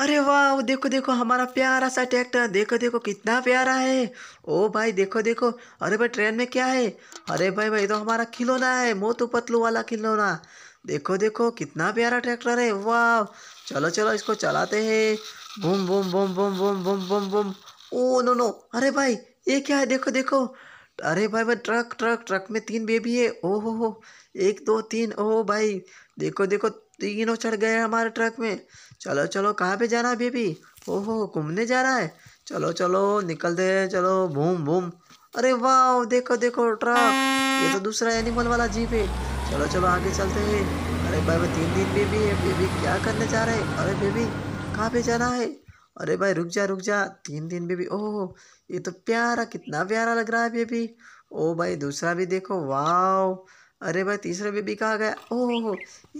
अरे वाह देखो देखो हमारा प्यारा सा ट्रैक्टर देखो देखो कितना प्यारा है ओ भाई देखो देखो अरे भाई ट्रेन में क्या है अरे भाई भाई तो हमारा खिलौना है मोतू पतलू वाला खिलौना देखो देखो कितना प्यारा ट्रैक्टर है वाह चलो चलो इसको चलाते हैं बुम boom boom boom boom boom boom बुम ओ नो नो अरे भाई ये क्या है देखो देखो अरे भाई भाई ट्रक ट्रक ट्रक में तीन बेबी है ओ हो हो एक दो तीन ओ भाई देखो देखो तीनों चढ़ गए हमारे ट्रक में चलो चलो कहाँ पे जाना है बेबी ओहो घूमने जाना है चलो चलो निकल दे चलो बूम बूम अरे वाह देखो देखो ट्रक ये तो दूसरा एनिमल वाला जीप है चलो चलो आगे चलते हैं अरे भाई भाई तीन तीन बेबी है बेबी क्या करने जा रहे हैं अरे बेबी कहाँ पे जाना है अरे भाई रुक जा रुक जा तीन दिन बेबी ओह ये तो प्यारा कितना प्यारा लग रहा है बेबी ओ भाई दूसरा भी देखो वाह अरे भाई तीसरा बेबी कहाँ गया ओह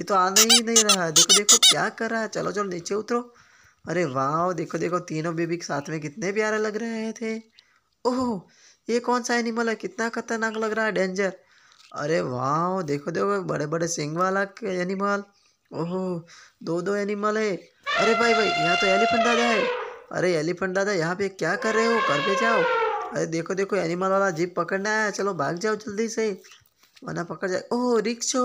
ये तो आना ही नहीं रहा देखो देखो क्या कर रहा है चलो चलो नीचे उतरो अरे वाह देखो देखो तीनों बेबी साथ में कितने प्यारे लग रहे थे ओह ये कौन सा एनिमल है कितना खतरनाक लग रहा है डेंजर अरे वाह देखो देखो बड़े बड़े सिंग वाला एनिमल ओहो दो दो एनिमल है अरे भाई भाई यहाँ तो एलिफेंट दादा है अरे एलिफेंट दादा यहाँ पे क्या कर रहे हो घर पे जाओ अरे देखो देखो एनिमल वाला जीप पकड़ना है चलो भाग जाओ जल्दी से वरना पकड़ जाए ओह रिक्शो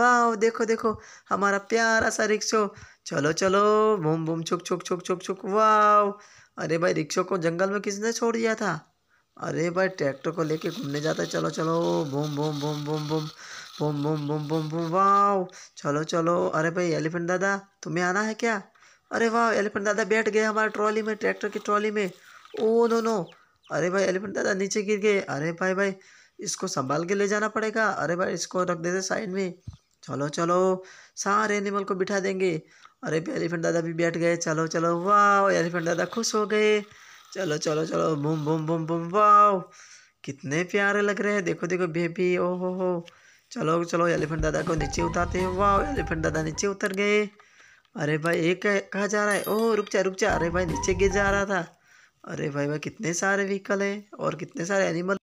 वाह देखो देखो हमारा प्यारा सा रिक्शो चलो चलो बूम बूम छुक छुक छुक छुक छुक वाह अरे भाई रिक्शो को जंगल में किसने छोड़ दिया था अरे भाई ट्रैक्टर को लेके घूमने जाता है चलो चलो boom boom boom boom boom boom boom boom boom बुम वाह चलो चलो अरे भाई एलिफेंट दादा तुम्हें आना है क्या अरे वाह एलिफेंट दादा बैठ गए हमारे ट्रॉली में ट्रैक्टर की ट्रॉली में ओ नो नो अरे भाई एलिफेंट दादा नीचे गिर गए अरे भाई भाई इसको संभाल के ले जाना पड़ेगा अरे भाई इसको रख देते साइड में चलो चलो सारे एनिमल को बिठा देंगे अरे भाई एलिफेंट दादा भी बैठ गए चलो चलो वाह एलिफेंट दादा खुश हो गए चलो चलो चलो बुम बुम बुम बुम वाह कितने प्यारे लग रहे हैं देखो देखो बेबी ओ हो हो चलो चलो एलिफेंट दादा को नीचे उतारते हैं वाह एलिफेंट दादा नीचे उतर गए अरे भाई एक कहा जा रहा है ओह रुक जा रुक जा अरे भाई नीचे गिर जा रहा था अरे भाई भाई कितने सारे व्हीकल है और कितने सारे एनिमल